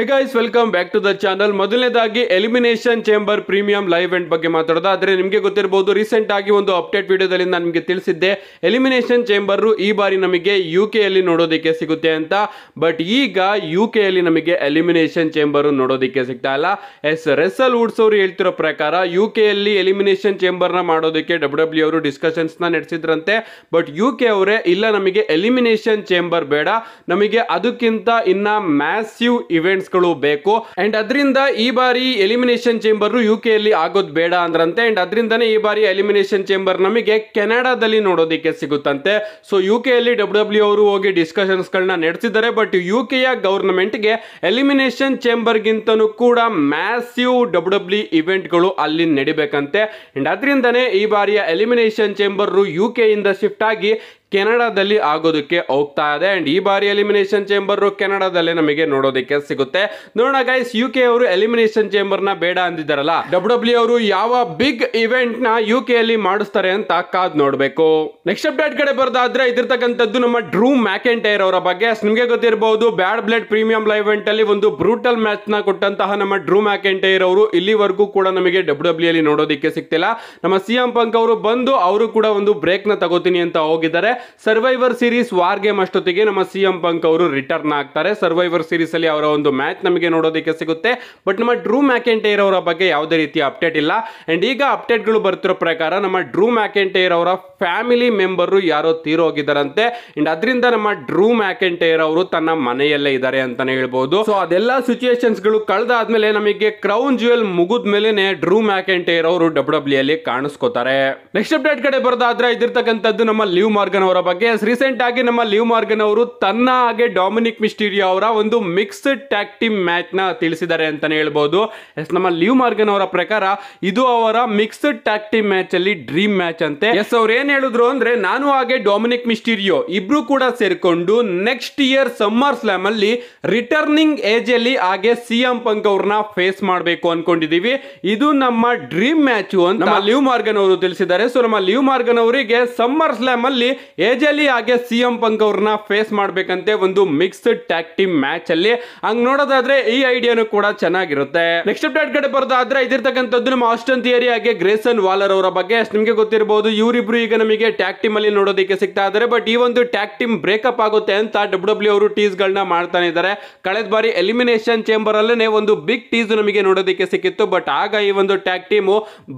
hey guys welcome back to the channel ಮೊದಲನೇದಾಗಿ elimination chamber premium live event ಬಗ್ಗೆ ಮಾತಾಡೋದಾದರೆ ನಿಮಗೆ ಗೊತ್ತಿರಬಹುದು ರೀಸೆಂಟ್ ಆಗಿ ಒಂದು ಅಪ್ಡೇಟ್ ವಿಡಿಯೋದಲ್ಲಿ ನಾನು ನಿಮಗೆ ತಿಳಿಸಿದ್ದೆ ಎಲಿಮಿನೇಷನ್ ಚೇಂಬರ್ ಈ ಬಾರಿ ನಮಗೆ ಯು ಕೆಯಲ್ಲಿ ನೋಡೋದಕ್ಕೆ ಸಿಗುತ್ತೆ ಅಂತ ಬಟ್ ಈಗ ಯು ಕೆಯಲ್ಲಿ ನಮಗೆ ಎಲಿಮಿನೇಷನ್ ಚೇಂಬರ್ ನೋಡೋದಕ್ಕೆ ಸಿಗ್ತಾ ಇಲ್ಲ ಎಸ್ ರೆಸಲ್ ವುಡ್ಸ್ ಅವರು ಹೇಳ್ತಿರೋ ಪ್ರಕಾರ ಯು ಕೆಯಲ್ಲಿ ಎಲಿಮಿನೇಷನ್ ಚೇಂಬರ್ನ ಮಾಡೋದಕ್ಕೆ ಡಬ್ಲ್ಯೂ ಡಬ್ಲ್ಯೂ ಅವರು ಡಿಸ್ಕಷನ್ಸ್ನ ನಡೆಸಿದ್ರಂತೆ ಬಟ್ ಯು ಕೆ ಅವರೇ ಇಲ್ಲ ನಮಗೆ ಎಲಿಮಿನೇಷನ್ ಚೇಂಬರ್ ಬೇಡ ನಮಗೆ ಅದಕ್ಕಿಂತ ಇನ್ನ ಮ್ಯಾಸಿವ್ ಇವೆಂಟ್ಸ್ ಗಳು ಬೇಕು ಅಂಡ್ ಅದರಿಂದ ಈ ಬಾರಿ ಎಲಿಮಿನೇಷನ್ ಚೇಂಬರ್ ಯು ಕೆ ಅಲ್ಲಿ ಆಗೋದು ಬೇಡ ಅಂದ್ರಂತೆ ಅಂಡ್ ಅದರಿಂದನೇ ಈ ಬಾರಿ ಎಲಿಮಿನೇಷನ್ ಚೇಂಬರ್ ನಮಗೆ ಕೆನಡಾದಲ್ಲಿ ನೋಡೋದಿಕ್ಕೆ ಸಿಗುತ್ತಂತೆ ಸೊ ಯು ಕೆ ಅಲ್ಲಿ ಡಬ್ಲ್ಯೂ e ಅವರು ಹೋಗಿ ಡಿಸ್ಕಷನ್ಸ್ ಗಳನ್ನ ನಡೆಸಿದ್ದಾರೆ ಬಟ್ ಯು ಕೆ ಯ ಗವರ್ನಮೆಂಟ್ ಗೆ ಎಲಿಮಿನೇಷನ್ ಚೇಂಬರ್ ಗಿಂತನೂ ಕೂಡ ಮ್ಯಾಸಿವ್ ಡಬ್ಲ್ಯೂ ಡಬ್ಲ್ಯೂ ಇವೆಂಟ್ ಗಳು ಅಲ್ಲಿ ನಡಿಬೇಕಂತೆ ಅಂಡ್ ಅದರಿಂದನೇ ಈ ಬಾರಿಯ ಎಲಿಮಿನೇಷನ್ ಚೇಂಬರ್ ಯು ಕೆ ಇಂದ ಶಿಫ್ಟ್ ಆಗಿ ಕೆನಡಾದಲ್ಲಿ ಆಗೋದಕ್ಕೆ ಹೋಗ್ತಾ ಇದೆ ಅಂಡ್ ಈ ಬಾರಿ ಎಲಿಮಿನೇಷನ್ ಚೇಂಬರ್ ಕೆನಡಾದಲ್ಲೇ ನಮಗೆ ನೋಡೋದಕ್ಕೆ ಸಿಗುತ್ತೆ ನೋಡೋಣ ಗೈಸ್ ಯು ಕೆ ಅವರು ಎಲಿಮಿನೇಷನ್ ಚೇಂಬರ್ ನ ಬೇಡ ಅಂದಿದ್ದಾರಲ್ಲ ಡಬ್ಲ್ಯೂ e ಅವರು ಯಾವ ಬಿಗ್ ಇವೆಂಟ್ ನ ಯು ಕೆ ಅಲ್ಲಿ ಮಾಡಿಸ್ತಾರೆ ಅಂತ ಕಾದ್ ನೋಡ್ಬೇಕು ನೆಕ್ಸ್ಟ್ ಅಪ್ಡೇಟ್ ಕಡೆ ಬರೋದಾದ್ರೆ ಇದಿರ್ತಕ್ಕಂಥದ್ದು ನಮ್ಮ ಡ್ರೂ ಮ್ಯಾಕೆಂಟೈರ್ ಅವರ ಬಗ್ಗೆ ನಿಮಗೆ ಗೊತ್ತಿರಬಹುದು bad blood premium live event ಅಲ್ಲಿ ಒಂದು ಬ್ರೂಟಲ್ ಮ್ಯಾಚ್ ನ ಕೊಟ್ಟಂತಹ ನಮ್ಮ ಡ್ರೂ ಮ್ಯಾಕೆಂಟೈರ್ ಅವರು ಇಲ್ಲಿವರೆಗೂ ಕೂಡ ನಮಗೆ ಡಬ್ಲ್ಯೂ ಡಬ್ಲ್ಯೂ e ಅಲ್ಲಿ ನೋಡೋದಕ್ಕೆ ಸಿಗ್ತಿಲ್ಲ ನಮ್ಮ ಸಿಎಂ ಪಂಕ್ ಅವರು ಬಂದು ಅವರು ಕೂಡ ಒಂದು ಬ್ರೇಕ್ ನ ತಗೋತೀನಿ ಅಂತ ಹೋಗಿದ್ದಾರೆ ಸರ್ವೈವರ್ ಸೀರೀಸ್ ವಾರ್ ಗೇಮ್ ಅಷ್ಟೊತ್ತಿಗೆ ನಮ್ಮ ಸಿಎಂ ಎಂ ಅವರು ರಿಟರ್ನ್ ಆಗ್ತಾರೆ ಸರ್ವೈವರ್ ಸೀರೀಸ್ ಅಲ್ಲಿ ಅವರ ಒಂದು ಮ್ಯಾಚ್ ನಮಗೆ ನೋಡೋದಕ್ಕೆ ಸಿಗುತ್ತೆ ಬಟ್ ನಮ್ಮ ಡ್ರೂ ಮ್ಯಾಕೆಂಟೇರ್ ಅವರ ಬಗ್ಗೆ ಯಾವುದೇ ರೀತಿಯ ಅಪ್ಡೇಟ್ ಇಲ್ಲ ಅಂಡ್ ಈಗ ಅಪ್ಡೇಟ್ಗಳು ಬರ್ತಿರೋ ಪ್ರಕಾರ ನಮ್ಮ ಡ್ರೂ ಮ್ಯಾಕೆಂಟೇರ್ ಅವರ ಫ್ಯಾಮಿಲಿ ಮೆಂಬರ್ ಯಾರೋ ತೀರೋಗಿದ್ದಾರಂತೆ ಅಂಡ್ ಅದರಿಂದ ನಮ್ಮ ಡ್ರೂ ಮ್ಯಾಕೆಂಟೇರ್ ಅವರು ತನ್ನ ಮನೆಯಲ್ಲೇ ಇದ್ದಾರೆ ಅಂತಾನೆ ಹೇಳ್ಬಹುದು ಸೊ ಅದೆಲ್ಲ ಸಿಚುಯೇಷನ್ಸ್ ಗಳು ಕಳೆದಾದ್ಮೇಲೆ ನಮಗೆ ಕ್ರೌನ್ ಜುವೆಲ್ ಮುಗಿದ ಡ್ರೂ ಮ್ಯಾಕೆಂಟೇರ್ ಅವರು ಡಬ್ಲ್ಯೂ ಡಬ್ಲ್ಯೂ ಅಲ್ಲಿ ಕಾಣಿಸ್ಕೋತಾರೆ ನೆಕ್ಸ್ಟ್ ಅಪ್ಡೇಟ್ ಕಡೆ ಬರೋದಾದ್ರೆ ಇದಿರ್ತಕ್ಕಂಥದ್ದು ನಮ್ಮ ಲಿವ್ ಮಾರ್ಗನ್ ಅವರ ಬಗ್ಗೆ ರೀಸೆಂಟ್ ಆಗಿ ನಮ್ಮ ಲಿವ್ ಮಾರ್ಗನ್ ಅವರು ತನ್ನ ಹಾಗೆ ಡಾಮಿನಿಕ್ ಮಿಸ್ಟೀರಿಯೋ ಅವರ ಒಂದು ಮಿಕ್ಸ್ಡ್ ಟ್ಯಾಕ್ ಟೀಮ್ ಮ್ಯಾಚ್ ನ ತಿಳಿಸಿದ್ದಾರೆ ಅಂತಾನೆ ಹೇಳ್ಬೋದು ಎಸ್ ನಮ್ಮ ಲಿವ್ ಮಾರ್ಗನ್ ಅವರ ಪ್ರಕಾರ ಇದು ಅವರ ಮಿಕ್ಸ್ಡ್ ಟ್ಯಾಕ್ ಟೀಮ್ ಮ್ಯಾಚ್ ಅಲ್ಲಿ ಡ್ರೀಮ್ ಮ್ಯಾಚ್ ಅಂತೆ ಎಸ್ ಅವ್ರು ಏನ್ ಹೇಳಿದ್ರು ಅಂದ್ರೆ ನಾನು ಹಾಗೆ ಡಾಮಿನಿಕ್ ಮಿಸ್ಟೀರಿಯೋ ಇಬ್ರು ಕೂಡ ಸೇರಿಕೊಂಡು ನೆಕ್ಸ್ಟ್ ಇಯರ್ ಸಮ್ಮರ್ ಸ್ಲಾಮ್ ಅಲ್ಲಿ ರಿಟರ್ನಿಂಗ್ ಏಜ್ ಅಲ್ಲಿ ಹಾಗೆ ಎಂ ಪಂಕ್ ಅವ್ರನ್ನ ಫೇಸ್ ಮಾಡಬೇಕು ಅನ್ಕೊಂಡಿದೀವಿ ಇದು ನಮ್ಮ ಡ್ರೀಮ್ ಮ್ಯಾಚ್ ಅಂತ ಲಿವ್ ಮಾರ್ಗನ್ ಅವರು ತಿಳಿಸಿದ್ದಾರೆ ಸೊ ನಮ್ಮ ಲಿವ್ ಮಾರ್ಗನ್ ಅವರಿಗೆ ಸಮ್ಮರ್ ಸ್ಲಾಮ್ ಅಲ್ಲಿ ಎಜಲಿ ಹಾಗೆ ಸಿ ಎಂ ಪಂಕ್ ಅವ್ರನ್ನ ಫೇಸ್ ಮಾಡಬೇಕಂತೆ ಒಂದು ಮಿಕ್ಸ್ಡ್ ಟ್ಯಾಕ್ ಟೀಮ್ ಮ್ಯಾಚ್ ಅಲ್ಲಿ ಹಂಗ್ ನೋಡೋದಾದ್ರೆ ಈ ಐಡಿಯಾನು ಕೂಡ ಚೆನ್ನಾಗಿರುತ್ತೆ ನೆಕ್ಸ್ಟ್ ಅಪ್ಡೇಟ್ ಕಡೆ ಬರೋದಾದ್ರೆ ಇದಿರ್ತಕ್ಕಂಥದ್ದು ನಮ್ಮ ಆಸ್ಟನ್ ಥಿಯರಿ ಹಾಗೆ ಗ್ರೇಸನ್ ವಾಲರ್ ಅವರ ಬಗ್ಗೆ ನಿಮಗೆ ಗೊತ್ತಿರಬಹುದು ಇವರಿಬ್ರು ಈಗ ನಮಗೆ ಟ್ಯಾಕ್ ಟೀಮ್ ಅಲ್ಲಿ ನೋಡೋದಕ್ಕೆ ಸಿಗ್ತಾ ಇದಾರೆ ಬಟ್ ಈ ಒಂದು ಟ್ಯಾಕ್ ಟೀಮ್ ಬ್ರೇಕಪ್ ಆಗುತ್ತೆ ಅಂತ ಡಬ್ಲ್ಯೂ ಡಬ್ಲ್ಯೂ e ಅವರು ಟೀಸ್ ಗಳನ್ನ ಮಾಡ್ತಾನೆ ಇದ್ದಾರೆ ಕಳೆದ ಬಾರಿ ಎಲಿಮಿನೇಷನ್ ಚೇಂಬರ್ ಅಲ್ಲೇ ಒಂದು ಬಿಗ್ ಟೀಸ್ ನಮಗೆ ನೋಡೋದಕ್ಕೆ ಸಿಕ್ಕಿತ್ತು ಬಟ್ ಆಗ ಈ ಒಂದು ಟ್ಯಾಕ್ ಟೀಮ್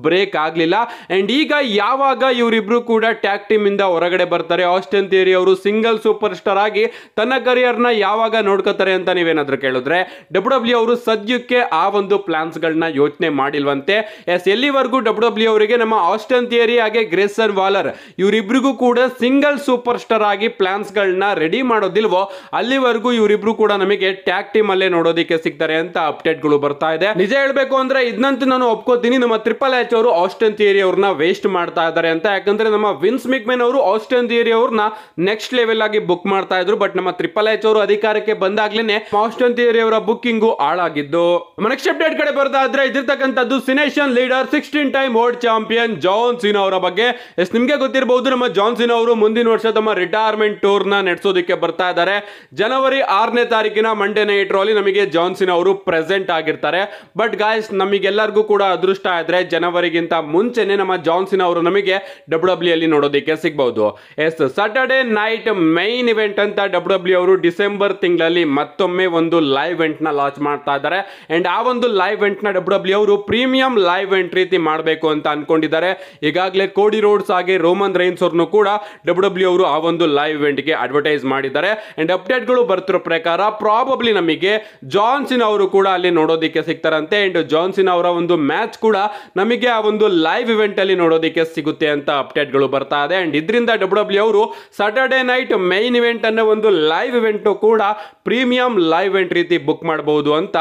ಬ್ರೇಕ್ ಆಗಲಿಲ್ಲ ಅಂಡ್ ಈಗ ಯಾವಾಗ ಇವರಿಬ್ರು ಕೂಡ ಟ್ಯಾಕ್ ಟೀಮ್ ಇಂದ ಹೊರಗಡೆ ಬರ್ತಾರೆ ನೋಡ್ತಾರೆ ಆಸ್ಟಿನ್ ಥಿಯರಿ ಅವರು ಸಿಂಗಲ್ ಸೂಪರ್ ಸ್ಟಾರ್ ಆಗಿ ತನ್ನ ಕರಿಯರ್ನ ಯಾವಾಗ ನೋಡ್ಕೋತಾರೆ ಅಂತ ನೀವೇನಾದರೂ ಕೇಳಿದ್ರೆ ಡಬ್ಲ್ಯೂ ಡಬ್ಲ್ಯೂ e ಅವರು ಸದ್ಯಕ್ಕೆ ಆ ಒಂದು ಪ್ಲಾನ್ಸ್ ಪ್ಲಾನ್ಸ್ಗಳನ್ನ ಯೋಚನೆ ಮಾಡಿಲ್ವಂತೆ ಎಸ್ ಎಲ್ಲಿವರೆಗೂ ಡಬ್ಲ್ಯೂ ಡಬ್ಲ್ಯೂ e ಅವರಿಗೆ ನಮ್ಮ ಆಸ್ಟನ್ ಥಿಯರಿ ಹಾಗೆ ಗ್ರೇಸನ್ ವಾಲರ್ ಇವರಿಬ್ಬರಿಗೂ ಕೂಡ ಸಿಂಗಲ್ ಸೂಪರ್ ಸ್ಟಾರ್ ಆಗಿ ಪ್ಲಾನ್ಸ್ಗಳನ್ನ ರೆಡಿ ಮಾಡೋದಿಲ್ವೋ ಅಲ್ಲಿವರೆಗೂ ಇವರಿಬ್ರು ಕೂಡ ನಮಗೆ ಟ್ಯಾಗ್ ಟೀಮ್ ಅಲ್ಲೇ ನೋಡೋದಕ್ಕೆ ಸಿಗ್ತಾರೆ ಅಂತ ಅಪ್ಡೇಟ್ಗಳು ಬರ್ತಾ ಇದೆ ನಿಜ ಹೇಳಬೇಕು ಅಂದ್ರೆ ಇದನ್ನಂತೂ ನಾನು ಒಪ್ಕೋತೀನಿ ನಮ್ಮ ಟ್ರಿಪಲ್ ಎಚ್ ಅವರು ಆಸ್ಟನ್ ಥಿಯರಿ ಅವ್ರನ್ನ ವೇಸ್ಟ್ ಮಾಡ್ತಾ ಇದ್ದಾರೆ ಅಂತ ಯಾಕಂದ್ರೆ ನಮ್ಮ ವಿನ್ಸ್ ಮಿಗ್ಮೆನ್ ಅವರು ಆಸ್ಟನ್ ಥಿಯರಿ ಶೃಂಗೇರಿ ಅವ್ರನ್ನ ನೆಕ್ಸ್ಟ್ ಲೆವೆಲ್ ಆಗಿ ಬುಕ್ ಮಾಡ್ತಾ ಇದ್ರು ಬಟ್ ನಮ್ಮ ತ್ರಿಪಲ್ ಎಚ್ ಅವರು ಅಧಿಕಾರಕ್ಕೆ ಬಂದಾಗ್ಲೇನೆ ಮಾಸ್ಟನ್ ಥಿಯರಿ ಅವರ ಬುಕ್ಕಿಂಗು ಹಾಳಾಗಿದ್ದು ನೆಕ್ಸ್ಟ್ ಅಪ್ಡೇಟ್ ಕಡೆ ಬರೋದಾದ್ರೆ ಇದಿರ್ತಕ್ಕಂಥದ್ದು Cenation leader sixteen time world champion John Cena ಅವರ ಬಗ್ಗೆ ಎಸ್ ನಿಮ್ಗೆ ಗೊತ್ತಿರಬಹುದು ನಮ್ಮ ಜಾನ್ ಸಿನಾ ಅವರು ಮುಂದಿನ ವರ್ಷ ತಮ್ಮ ರಿಟೈರ್ಮೆಂಟ್ ಟೂರ್ ನ ನಡೆಸೋದಕ್ಕೆ ಬರ್ತಾ ಇದ್ದಾರೆ ಜನವರಿ ಆರನೇ ತಾರೀಕಿನ ಮಂಡೇ ನೈಟ್ ರೋಲಿ ನಮಗೆ ಜಾನ್ ಸಿನಾ ಅವರು ಪ್ರೆಸೆಂಟ್ ಆಗಿರ್ತಾರೆ ಬಟ್ ಗಾಯ್ಸ್ ನಮಗೆಲ್ಲರಿಗೂ ಕೂಡ ಅದೃಷ್ಟ ಆದ್ರೆ ಜನವರಿಗಿಂತ ಮುಂಚೆನೆ ನಮ್ಮ ಜಾನ್ ಸಿನಾ ಅವರು ನಮಗೆ ಡಬ್ಲ್ಯೂ ಡಬ್ಲ್ಯೂ ಅಲ್ಲಿ ನೋಡೋದಕ್ಕೆ ಸಿಗಬಹುದು yes Saturday night main event ಅಂತ ಡಬ್ಲ್ಯೂ ಡಬ್ಲ್ಯೂ e ಅವರು ಡಿಸೆಂಬರ್ ತಿಂಗಳಲ್ಲಿ ಮತ್ತೊಮ್ಮೆ ಒಂದು ಲೈವ್ ನ ಲಾಂಚ್ ಮಾಡ್ತಾ ಇದ್ದಾರೆ ಅಂಡ್ ಆ ಒಂದು ಲೈವ್ ನ ಡಬ್ಲ್ಯೂ ಡಬ್ಲ್ಯೂ e ಅವರು ಪ್ರೀಮಿಯಂ ಲೈವ್ ಎಂಟ್ ರೀತಿ ಮಾಡಬೇಕು ಅಂತ ಅನ್ಕೊಂಡಿದ್ದಾರೆ ಈಗಾಗಲೇ ಕೋಡಿ ರೋಡ್ಸ್ ಹಾಗೆ ರೋಮನ್ ರೈನ್ಸ್ ಅವ್ರನ್ನು ಕೂಡ ಡಬ್ಲ್ಯೂ ಡಬ್ಲ್ಯೂ e ಅವರು ಆ ಒಂದು ಲೈವ್ ಇವೆಂಟ್ಗೆ ಅಡ್ವರ್ಟೈಸ್ ಮಾಡಿದ್ದಾರೆ ಅಂಡ್ ಅಪ್ಡೇಟ್ಗಳು ಬರ್ತಿರೋ ಪ್ರಕಾರ ಪ್ರಾಬಬ್ಲಿ ನಮಗೆ ಜಾನ್ಸಿನ್ ಅವರು ಕೂಡ ಅಲ್ಲಿ ನೋಡೋದಕ್ಕೆ ಸಿಗ್ತಾರಂತೆ ಅಂಡ್ ಜಾನ್ಸಿನ್ ಅವರ ಒಂದು ಮ್ಯಾಚ್ ಕೂಡ ನಮಗೆ ಆ ಒಂದು ಲೈವ್ ಇವೆಂಟ್ ಅಲ್ಲಿ ನೋಡೋದಕ್ಕೆ ಸಿಗುತ್ತೆ ಅಂತ ಅಪ್ಡೇಟ್ಗಳು ಬರ್ತಾ ಇದೆ ಅಂಡ್ ಇದರಿಂದ ಡಬ್ಲ್ಯೂ ಡಬ್ಲ್ಯೂ ಅವರು ಸಾಟರ್ಡೆ ನೈಟ್ ಮೈನ್ ಇವೆಂಟ್ ಅನ್ನೋ ಒಂದು ಲೈವ್ ಇವೆಂಟ್ ಕೂಡ ಪ್ರೀಮಿಯಂ ಲೈವ್ ಇವೆಂಟ್ ರೀತಿ ಬುಕ್ ಮಾಡಬಹುದು ಅಂತ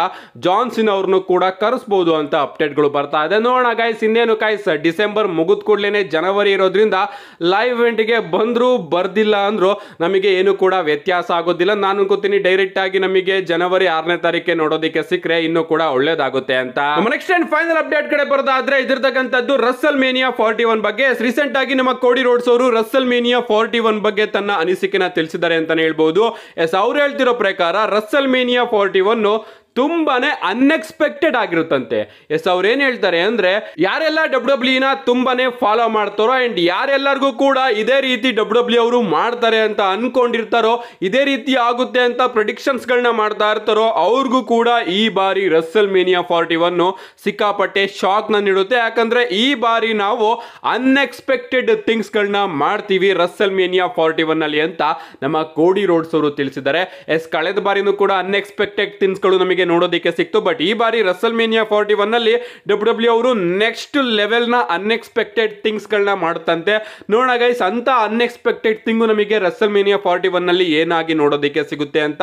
ಜಾನ್ಸಿನ್ ಅವ್ರನ್ನು ಕೂಡ ಕರೆಸಬಹುದು ಅಂತ ಅಪ್ಡೇಟ್ಗಳು ಬರ್ತಾ ಇದೆ ನೋಡೋಣ ಗಾಯ್ಸ್ ಇನ್ನೇನು ಕಾಯ್ಸ್ ಡಿಸೆಂಬರ್ ಮುಗಿದ ಕೂಡಲೇ ಜನವರಿ ಇರೋದ್ರಿಂದ ಲೈವ್ ಇವೆಂಟ್ಗೆ ಬಂದರೂ ಬರ್ದಿಲ್ಲ ಅಂದ್ರು ನಮಗೆ ಏನು ಕೂಡ ವ್ಯತ್ಯಾಸ ಆಗೋದಿಲ್ಲ ನಾನು ಅನ್ಕೋತೀನಿ ಡೈರೆಕ್ಟ್ ಆಗಿ ನಮಗೆ ಜನವರಿ ಆರನೇ ತಾರೀಕೆ ನೋಡೋದಕ್ಕೆ ಸಿಕ್ಕರೆ ಇನ್ನೂ ಕೂಡ ಒಳ್ಳೇದಾಗುತ್ತೆ ಅಂತ ನೆಕ್ಸ್ಟ್ ಅಂಡ್ ಫೈನಲ್ ಅಪ್ಡೇಟ್ ಕಡೆ ಬರೋದಾದ್ರೆ ಇದಿರ್ತಕ್ಕಂಥದ್ದು ರಸ್ಸಲ್ ಮೇನಿಯಾ ಫಾರ್ಟಿ ಒನ್ ಬಗ್ಗೆ ರೀಸೆಂಟ್ ಆಗಿ ನಮ್ಮ ಕೋಡಿ ರೋಡ್ಸ್ ಅವರು ರಸ್ಸಲ್ ಮೇನಿಯಾ ಫೋರ್ಟಿ ಒನ್ ಬಗ್ಗೆ ತನ್ನ ಅನಿಸಿಕೆನ ತಿಳಿಸಿದ್ದಾರೆ ಅಂತಾನೆ ಹೇಳ್ಬೋದು ಎಸ್ ಅವ್ರು ಹೇಳ್ತಿರೋ ಪ್ರಕಾರ ರಸ್ಸಲ್ ಮೀನಿಯಾ ಫೋರ್ಟಿ ಒನ್ ತುಂಬಾ ಅನ್ಎಕ್ಸ್ಪೆಕ್ಟೆಡ್ ಆಗಿರುತ್ತಂತೆ ಎಸ್ ಏನ್ ಹೇಳ್ತಾರೆ ಅಂದ್ರೆ ಯಾರೆಲ್ಲ ಡಬ್ಲ್ಯೂ ಡಬ್ಲ್ಯೂನ ತುಂಬಾನೇ ಫಾಲೋ ಮಾಡ್ತಾರೋ ಅಂಡ್ ಯಾರೆಲ್ಲರಿಗೂ ಕೂಡ ಇದೇ ರೀತಿ ಡಬ್ಲ್ಯೂ ಡಬ್ಲ್ಯೂ e ಅವರು ಮಾಡ್ತಾರೆ ಅಂತ ಅನ್ಕೊಂಡಿರ್ತಾರೋ ಇದೇ ರೀತಿ ಆಗುತ್ತೆ ಅಂತ ಗಳನ್ನ ಮಾಡ್ತಾ ಇರ್ತಾರೋ ಅವ್ರಿಗೂ ಕೂಡ ಈ ಬಾರಿ ರಸ್ಸಲ್ ಮೇನಿಯಾ ಫಾರ್ಟಿ ಒನ್ ಸಿಕ್ಕಾಪಟ್ಟೆ ನ ನೀಡುತ್ತೆ ಯಾಕಂದ್ರೆ ಈ ಬಾರಿ ನಾವು ಅನ್ಎಕ್ಸ್ಪೆಕ್ಟೆಡ್ ಥಿಂಗ್ಸ್ ಗಳನ್ನ ಮಾಡ್ತೀವಿ ರಸ್ಸಲ್ ಮೇನಿಯಾ ಫಾರ್ಟಿ ಅಲ್ಲಿ ಅಂತ ನಮ್ಮ ಕೋಡಿ ರೋಡ್ಸ್ ಅವರು ತಿಳಿಸಿದ್ದಾರೆ ಎಸ್ ಕಳೆದ ಬಾರಿನೂ ಕೂಡ ಅನ್ಎಕ್ಸ್ಪೆಕ್ಟೆಡ್ ಗಳು ನಮಗೆ ನೋಡೋದಿಕ್ಕೆ ನೋಡೋದಕ್ಕೆ ಸಿಕ್ತು ಬಟ್ ಈ ಬಾರಿ ರಸಲ್ ಮೇನಿಯಾ ಫಾರ್ಟಿ ಒನ್ ಅಲ್ಲಿ ಡಬ್ಲ್ಯೂ ಡಬ್ಲ್ಯೂ e ಅವರು ನೆಕ್ಸ್ಟ್ ಲೆವೆಲ್ ನ ಅನ್ಎಕ್ಸ್ಪೆಕ್ಟೆಡ್ ಥಿಂಗ್ಸ್ ಗಳನ್ನ ಮಾಡುತ್ತಂತೆ ನೋಡೋಣ ಗೈಸ್ ಅಂತ ಅನ್ಎಕ್ಸ್ಪೆಕ್ಟೆಡ್ ಥಿಂಗು ನಮಗೆ ರಸಲ್ ಮೀನಿಯಾ ಫಾರ್ಟಿ ಒನ್ ಅಲ್ಲಿ ಏನಾಗಿ ನೋಡೋದಕ್ಕೆ ಸಿಗುತ್ತೆ ಅಂತ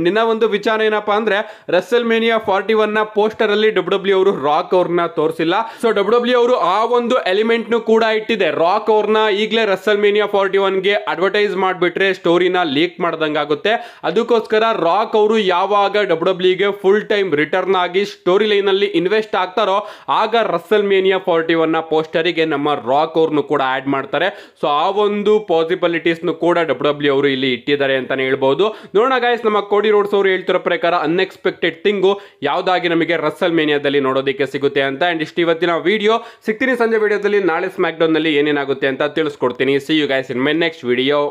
ಇನ್ನ ಒಂದು ವಿಚಾರ ಏನಪ್ಪಾ ಅಂದ್ರೆ ರಸಲ್ ಮೀನಿಯಾ ಫಾರ್ಟಿ ಒನ್ ನ ಪೋಸ್ಟರ್ ಅಲ್ಲಿ ಡಬ್ಲ್ಯೂ ಡಬ್ಲ್ಯೂ e ಅವರು ರಾಕ್ ಅವ್ರನ್ನ ತೋರಿಸಿಲ್ಲ ಸೊ ಡಬ್ಲ್ಯೂ ಡಬ್ಲ್ಯೂ e ಅವರು ಆ ಒಂದು ಎಲಿಮೆಂಟ್ ನು ಕೂಡ ಇಟ್ಟಿದೆ ರಾಕ್ ಅವ್ರನ್ನ ಈಗಲೇ ರಸಲ್ ಮೀನಿಯಾ ಫಾರ್ಟಿ ಒನ್ ಗೆ ಅಡ್ವರ್ಟೈಸ್ ಮಾಡಿಬಿಟ್ರೆ ಸ್ಟೋರಿನ ಲೀಕ್ ಮಾಡ್ದಂಗಾಗುತ್ತೆ ಅದಕ್ಕೋಸ್ಕರ ರಾಕ್ ಅವರು ಯಾವಾಗ ಡಬ್ಲ್ಯೂ ಡಬ್ಲ್ಯೂಗೆ ಫುಲ್ ಟೈಮ್ ರಿಟರ್ನ್ ಆಗಿ ಸ್ಟೋರಿ ಲೈನಲ್ಲಿ ಇನ್ವೆಸ್ಟ್ ಆಗ್ತಾರೋ ಆಗ ರಸಲ್ ಮೇನಿಯಾ ಫಾರ್ಟಿ ಪೋಸ್ಟರ್ ಪೋಸ್ಟರಿಗೆ ನಮ್ಮ ರಾಕ್ ಅವ್ರನ್ನು ಕೂಡ ಆ್ಯಡ್ ಮಾಡ್ತಾರೆ ಸೊ ಆ ಒಂದು ಪಾಸಿಬಿಲಿಟೀಸ್ ಕೂಡ ಡಬ್ಲ್ಯೂ e ಅವರು ಇಲ್ಲಿ ಇಟ್ಟಿದ್ದಾರೆ ಅಂತಲೇ ಹೇಳ್ಬೋದು ನೋಡೋಣ ಗಾಯಸ್ ನಮ್ಮ ಕೋಡಿ ರೋಡ್ಸ್ ಅವರು ಹೇಳ್ತಿರೋ ಪ್ರಕಾರ ಅನ್ಎಕ್ಸ್ಪೆಕ್ಟೆಡ್ ಥಿಂಗು ಯಾವುದಾಗಿ ನಮಗೆ ರಸ್ಸಲ್ ಮೇನಿಯಾದಲ್ಲಿ ನೋಡೋದಕ್ಕೆ ಸಿಗುತ್ತೆ ಅಂತ ಅಂಡ್ ಇಷ್ಟು ಇವತ್ತಿನ ವಿಡಿಯೋ ಸಿಗ್ತೀನಿ ಸಂಜೆ ವಿಡಿಯೋದಲ್ಲಿ ನಾಳೆ ಸ್ಮ್ಯಾಕ್ಡೌನ್ನಲ್ಲಿ ಏನೇನಾಗುತ್ತೆ ಅಂತ ತಿಳಿಸ್ಕೊಡ್ತೀನಿ see you guys in my next video